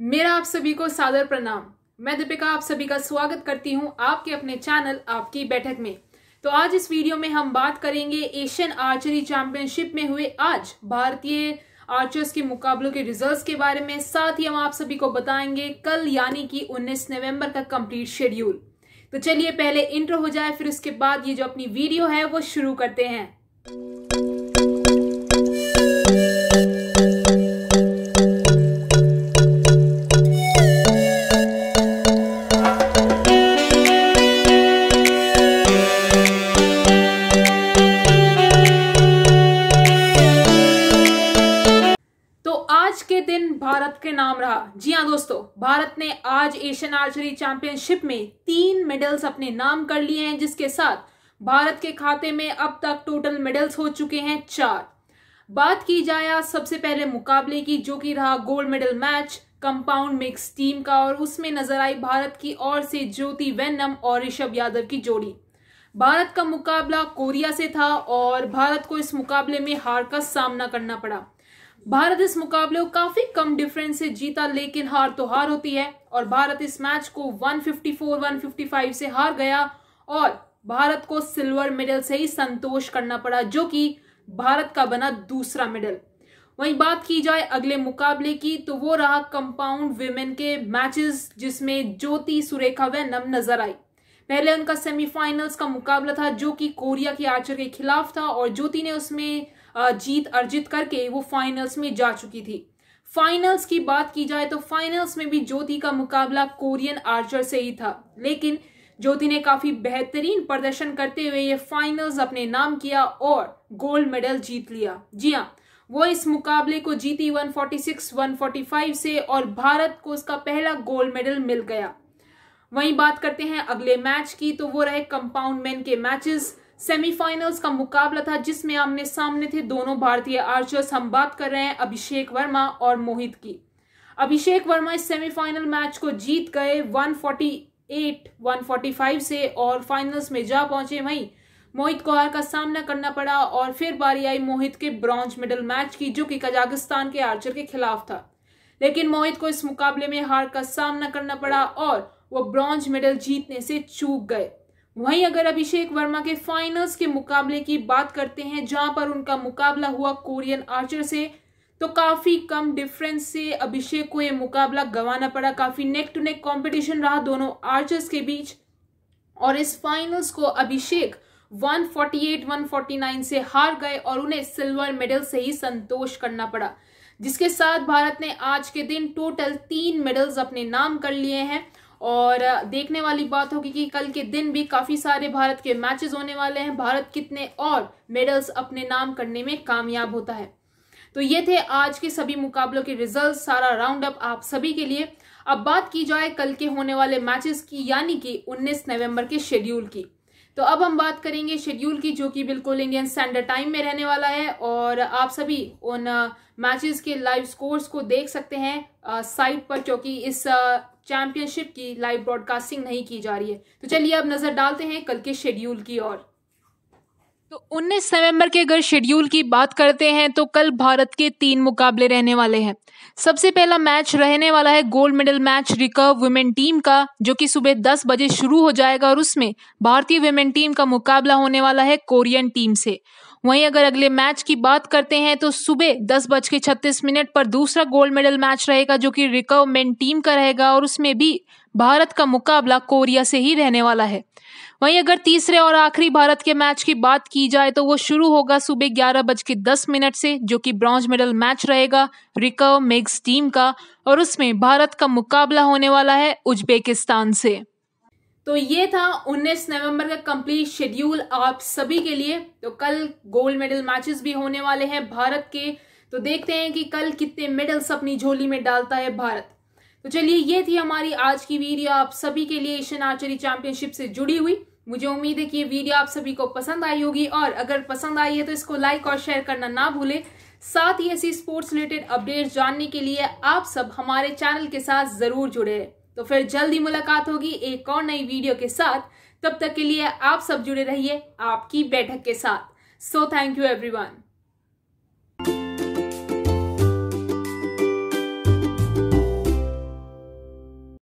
मेरा आप सभी को सादर प्रणाम मैं दीपिका आप सभी का स्वागत करती हूं आपके अपने चैनल आपकी बैठक में तो आज इस वीडियो में हम बात करेंगे एशियन आर्चरी चैंपियनशिप में हुए आज भारतीय आर्चर्स के मुकाबलों के रिजल्ट्स के बारे में साथ ही हम आप सभी को बताएंगे कल यानी कि 19 नवंबर का कंप्लीट शेड्यूल तो चलिए पहले इंटर हो जाए फिर उसके बाद ये जो अपनी वीडियो है वो शुरू करते हैं भारत के नाम रहा जी हाँ दोस्तों भारत ने आज एशियन आर्चरी चैंपियनशिप में तीन मेडल्स अपने नाम कर लिए हैं जिसके साथ भारत के खाते में अब तक टोटल मेडल्स हो चुके हैं चार बात की जाए आज सबसे पहले मुकाबले की जो कि रहा gold medal match compound mix team का और उसमें नजर आई भारत की ओर से ज्योति वैनम और ऋषभ यादव की जोड़ी भारत का मुकाबला कोरिया से था और भारत को इस मुकाबले में हार का सामना करना पड़ा भारत इस मुकाबले को काफी कम डिफरेंस से जीता लेकिन हार तो हार होती है और भारत इस मैच को 154 155 से हार गया और भारत को सिल्वर मेडल से ही संतोष करना पड़ा जो कि भारत का बना दूसरा मेडल वहीं बात की जाए अगले मुकाबले की तो वो रहा कंपाउंड विमेन के मैचेस जिसमें ज्योति सुरेखा वैनम नजर आई पहले उनका सेमीफाइनल्स का मुकाबला था जो कि कोरिया के आर्चर के खिलाफ था और ज्योति ने उसमें जीत अर्जित करके वो फाइनल्स में जा चुकी थी फाइनल्स की बात की जाए तो फाइनल्स में भी ज्योति का मुकाबला कोरियन आर्चर से ही था लेकिन ज्योति ने काफी बेहतरीन प्रदर्शन करते हुए ये फाइनल्स अपने नाम किया और गोल्ड मेडल जीत लिया जी हाँ वो इस मुकाबले को जीती 146 145 से और भारत को उसका पहला गोल्ड मेडल मिल गया वहीं बात करते हैं अगले मैच की तो वो रहे कंपाउंड मैन के मैचेस सेमीफाइनल्स का मुकाबला था जिसमें आमने सामने थे दोनों भारतीय आर्चर्स हम बात कर रहे हैं अभिषेक वर्मा और मोहित की अभिषेक वर्मा इस सेमीफाइनल मैच को जीत गए 148 145 से और फाइनल्स में जा पहुंचे वहीं मोहित को हार का सामना करना पड़ा और फिर बारी आई मोहित के ब्रॉन्ज मेडल मैच की जो कि कजाकिस्तान के आर्चर के खिलाफ था लेकिन मोहित को इस मुकाबले में हार का सामना करना पड़ा और वो ब्रॉन्ज मेडल जीतने से चूक गए वहीं अगर अभिषेक वर्मा के फाइनल्स के मुकाबले की बात करते हैं जहां पर उनका मुकाबला हुआ कोरियन आर्चर से तो काफ़ी कम डिफरेंस से अभिषेक को यह मुकाबला गंवाना पड़ा काफ़ी नेक टू नेक कंपटीशन रहा दोनों आर्चर्स के बीच और इस फाइनल्स को अभिषेक 148 149 से हार गए और उन्हें सिल्वर मेडल से ही संतोष करना पड़ा जिसके साथ भारत ने आज के दिन टोटल तीन मेडल्स अपने नाम कर लिए हैं और देखने वाली बात होगी कि कल के दिन भी काफ़ी सारे भारत के मैचेस होने वाले हैं भारत कितने और मेडल्स अपने नाम करने में कामयाब होता है तो ये थे आज के सभी मुकाबलों के रिजल्ट सारा राउंड अप आप सभी के लिए अब बात की जाए कल के होने वाले मैचेस की यानी कि 19 नवंबर के शेड्यूल की तो अब हम बात करेंगे शेड्यूल की जो कि बिल्कुल इंडियन स्टैंडर्ड टाइम में रहने वाला है और आप सभी उन मैचेस के लाइव स्कोर्स को देख सकते हैं साइट पर क्योंकि इस चैंपियनशिप की लाइव ब्रॉडकास्टिंग नहीं की जा रही है तो चलिए अब नजर डालते हैं कल के शेड्यूल की ओर तो 19 नवंबर के अगर शेड्यूल की बात करते हैं तो कल भारत के तीन मुकाबले रहने वाले हैं सबसे पहला मैच रहने वाला है gold medal match recurve women team का जो कि सुबह 10 बजे शुरू हो जाएगा और उसमें भारतीय वुमेन टीम का मुकाबला होने वाला है कोरियन टीम से वहीं अगर अगले मैच की बात करते हैं तो सुबह दस बज के छत्तीस मिनट पर दूसरा गोल्ड मेडल मैच रहेगा जो कि रिकव मेन टीम का रहेगा और उसमें भी भारत का मुकाबला कोरिया से ही रहने वाला है वहीं अगर तीसरे और आखिरी भारत के मैच की बात की जाए तो वो शुरू होगा सुबह ग्यारह बज के दस मिनट से जो कि ब्रॉन्ज मेडल मैच रहेगा रिकव मेग्स टीम का और उसमें भारत का मुकाबला होने वाला है उज्बेकिस्तान से तो ये था 19 नवंबर का कंप्लीट शेड्यूल आप सभी के लिए तो कल गोल्ड मेडल मैचेस भी होने वाले हैं भारत के तो देखते हैं कि कल कितने मेडल्स अपनी झोली में डालता है भारत तो चलिए ये थी हमारी आज की वीडियो आप सभी के लिए एशियन आर्चरी चैंपियनशिप से जुड़ी हुई मुझे उम्मीद है कि ये वीडियो आप सभी को पसंद आई होगी और अगर पसंद आई है तो इसको लाइक और शेयर करना ना भूलें साथ ही ऐसी स्पोर्ट्स रिलेटेड अपडेट्स जानने के लिए आप सब हमारे चैनल के साथ जरूर जुड़े तो फिर जल्दी मुलाकात होगी एक और नई वीडियो के साथ तब तक के लिए आप सब जुड़े रहिए आपकी बैठक के साथ सो थैंक यू एवरीवन